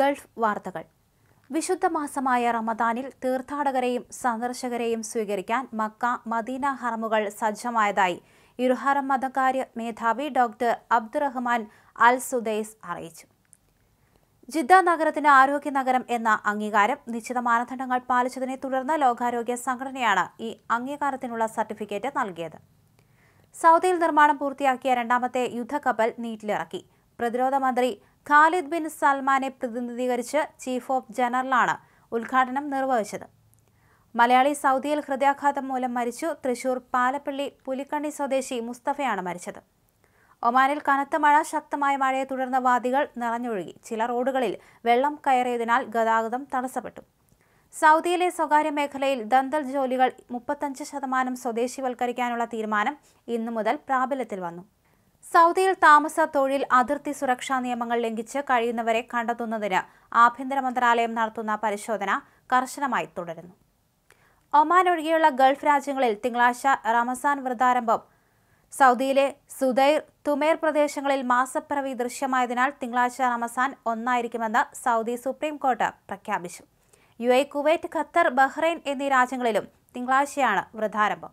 Gulf വാർത്തകൾ വിശുദ്ധ മാസമായ റമദാനിൽ തീർത്ഥാടകരെയും സന്ദർശകരെയും സ്വീകരിക്കാൻ മക്ക മദീന ഹറമുകൾ സജ്ജമായതായി ഇരുഹറം മതകാര്യ മേധാവി ഡോക്ടർ അബ്ദുറഹ്മാൻ അൽ സുദൈസ് അറിയിച്ചു ജിദ്ദ നഗരത്തിന് ആരോഗ്യ നഗരം എന്ന അംഗീകാരം നിശ്ചിത മാനദണ്ഡങ്ങൾ പാലിച്ചതിനെ തുടർന്ന് ലോകാരോഗ്യ സംഘടനയാണ് ഈ അംഗീകാരത്തിനുള്ള സർട്ടിഫിക്കറ്റ് നൽകിയത് സൗദിയിൽ നിർമ്മാണം പൂർത്തിയാക്കിയ രണ്ടാമത്തെ യുദ്ധക്കപ്പൽ നീറ്റിലിറക്കി പ്രതിരോധ മന്ത്രി ഖാലിദ് ബിൻ സൽമാനെ പ്രതിനിധീകരിച്ച് ചീഫ് ഓഫ് ജനറലാണ് ഉദ്ഘാടനം നിർവഹിച്ചത് മലയാളി സൗദിയിൽ ഹൃദയാഘാതം മൂലം മരിച്ചു തൃശൂർ പാലപ്പള്ളി പുലിക്കണ്ണി സ്വദേശി മുസ്തഫയാണ് മരിച്ചത് ഒമാനിൽ കനത്ത മഴ ശക്തമായ മഴയെ തുടർന്ന് വാദികൾ നിറഞ്ഞൊഴുകി ചില റോഡുകളിൽ വെള്ളം കയറിയതിനാൽ ഗതാഗതം തടസ്സപ്പെട്ടു സൗദിയിലെ സ്വകാര്യ മേഖലയിൽ ദന്തൽ ജോലികൾ മുപ്പത്തഞ്ച് ശതമാനം സ്വദേശിവൽക്കരിക്കാനുള്ള തീരുമാനം ഇന്നു മുതൽ പ്രാബല്യത്തിൽ വന്നു സൗദിയിൽ താമസ തൊഴിൽ അതിർത്തി സുരക്ഷാ നിയമങ്ങൾ ലംഘിച്ച് കഴിയുന്നവരെ കണ്ടെത്തുന്നതിന് ആഭ്യന്തര മന്ത്രാലയം നടത്തുന്ന പരിശോധന കർശനമായി തുടരുന്നു ഒമാൻ ഒഴികെയുള്ള ഗൾഫ് രാജ്യങ്ങളിൽ തിങ്കളാഴ്ച റമസാൻ വ്രതാരംഭം സൗദിയിലെ സുദൈർ തുമേർ പ്രദേശങ്ങളിൽ മാസപ്പിറവി ദൃശ്യമായതിനാൽ തിങ്കളാഴ്ച റമസാൻ ഒന്നായിരിക്കുമെന്ന് സൗദി സുപ്രീം കോടതി പ്രഖ്യാപിച്ചു U A Kuwait Qatar Bahrain എന്നീ രാജ്യങ്ങളിലും തിങ്കളാഴ്ചയാണ് വ്രതാരംഭം